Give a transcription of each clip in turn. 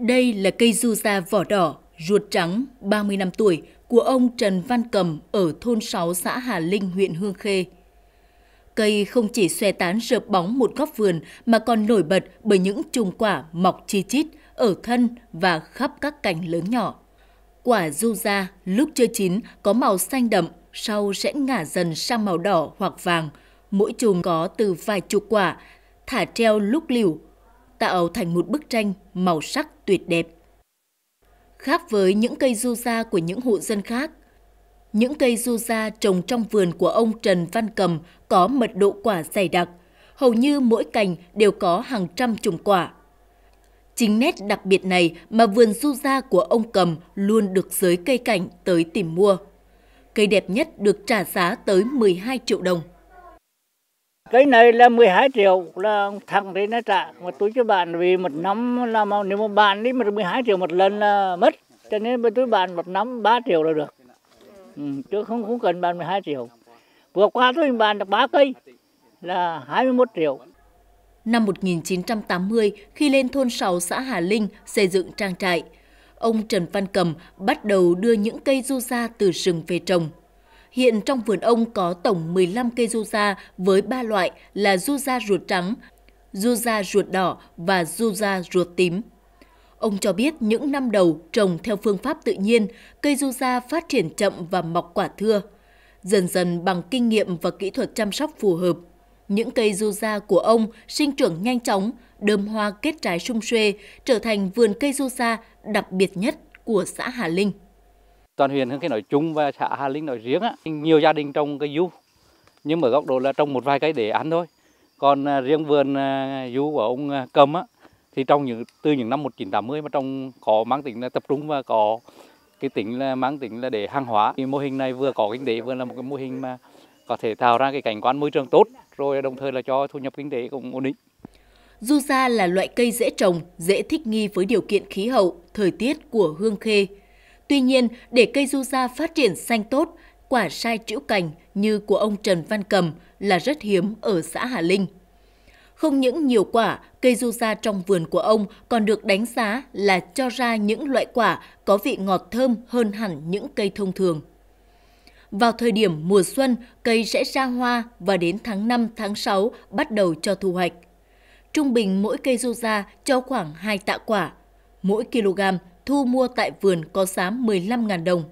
Đây là cây du da vỏ đỏ, ruột trắng, 30 năm tuổi của ông Trần Văn Cầm ở thôn 6 xã Hà Linh, huyện Hương Khê. Cây không chỉ xòe tán rợp bóng một góc vườn mà còn nổi bật bởi những chùm quả mọc chi chít ở thân và khắp các cành lớn nhỏ. Quả du da lúc chưa chín có màu xanh đậm, sau sẽ ngả dần sang màu đỏ hoặc vàng. Mỗi chùm có từ vài chục quả, thả treo lúc liều tạo thành một bức tranh màu sắc tuyệt đẹp. Khác với những cây du gia của những hộ dân khác, những cây du gia trồng trong vườn của ông Trần Văn Cầm có mật độ quả dày đặc, hầu như mỗi cành đều có hàng trăm chùm quả. Chính nét đặc biệt này mà vườn du gia của ông Cầm luôn được giới cây cảnh tới tìm mua. Cây đẹp nhất được trả giá tới 12 triệu đồng cái này là 12 triệu là thằng đấy nó trả mà tôi cho bạn vì một năm là mà nếu mà bạn đi mà 12 triệu một lần là mất cho nên tôi bạn một năm 3 triệu là được ừ, chứ không không cần bạn 12 triệu vừa qua tôi bạn được 3 cây là 21 triệu Năm 1980, khi lên thôn 6 xã Hà Linh xây dựng trang trại, ông Trần Văn Cầm bắt đầu đưa những cây du ra từ rừng về trồng. Hiện trong vườn ông có tổng 15 cây du với 3 loại là du ruột trắng, du ruột đỏ và du ruột tím. Ông cho biết những năm đầu trồng theo phương pháp tự nhiên, cây du phát triển chậm và mọc quả thưa. Dần dần bằng kinh nghiệm và kỹ thuật chăm sóc phù hợp, những cây du của ông sinh trưởng nhanh chóng, đơm hoa kết trái sung xuê, trở thành vườn cây du đặc biệt nhất của xã Hà Linh toàn huyện Hương Khê nói chung và xã Hà Linh nói riêng á, nhiều gia đình trồng cây du nhưng mà góc độ là trồng một vài cây để ăn thôi. Còn à, riêng vườn à, du của ông à, Cầm á thì trong những từ những năm 1980 mà trong có mang tính là tập trung và có cái tính là mang tính là để hàng hóa. Thì mô hình này vừa có kinh tế vừa là một cái mô hình mà có thể tạo ra cái cảnh quan môi trường tốt rồi đồng thời là cho thu nhập kinh tế cũng ổn định. Du sa là loại cây dễ trồng, dễ thích nghi với điều kiện khí hậu, thời tiết của Hương Khê. Tuy nhiên, để cây du gia phát triển xanh tốt, quả sai chữ cành như của ông Trần Văn Cầm là rất hiếm ở xã Hà Linh. Không những nhiều quả, cây du gia trong vườn của ông còn được đánh giá là cho ra những loại quả có vị ngọt thơm hơn hẳn những cây thông thường. Vào thời điểm mùa xuân, cây sẽ ra hoa và đến tháng 5, tháng 6 bắt đầu cho thu hoạch. Trung bình mỗi cây du gia cho khoảng 2 tạ quả. Mỗi kg thu mua tại vườn có giá 15.000 đồng.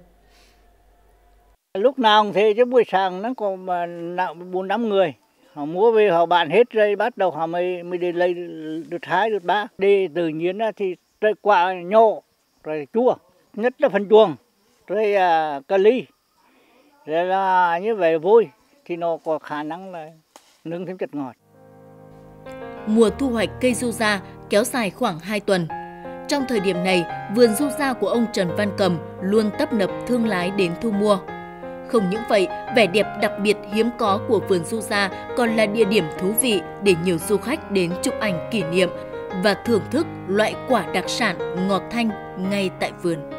Lúc nào cũng thế chứ buổi sáng nó còn nạo 4 năm người. Họ mua về họ bán hết rồi bắt đầu họ mới mới đi lấy được hai được ba. Đi tự nhiên thì trời quả nhô rồi chua, nhất là phần chuồng, rồi à, cà ly. Rồi là như vậy vui thì nó có khả năng là nướng thêm chất ngọt. Mùa thu hoạch cây du ra kéo dài khoảng 2 tuần. Trong thời điểm này, vườn du gia của ông Trần Văn Cầm luôn tấp nập thương lái đến thu mua. Không những vậy, vẻ đẹp đặc biệt hiếm có của vườn du gia còn là địa điểm thú vị để nhiều du khách đến chụp ảnh kỷ niệm và thưởng thức loại quả đặc sản ngọt thanh ngay tại vườn.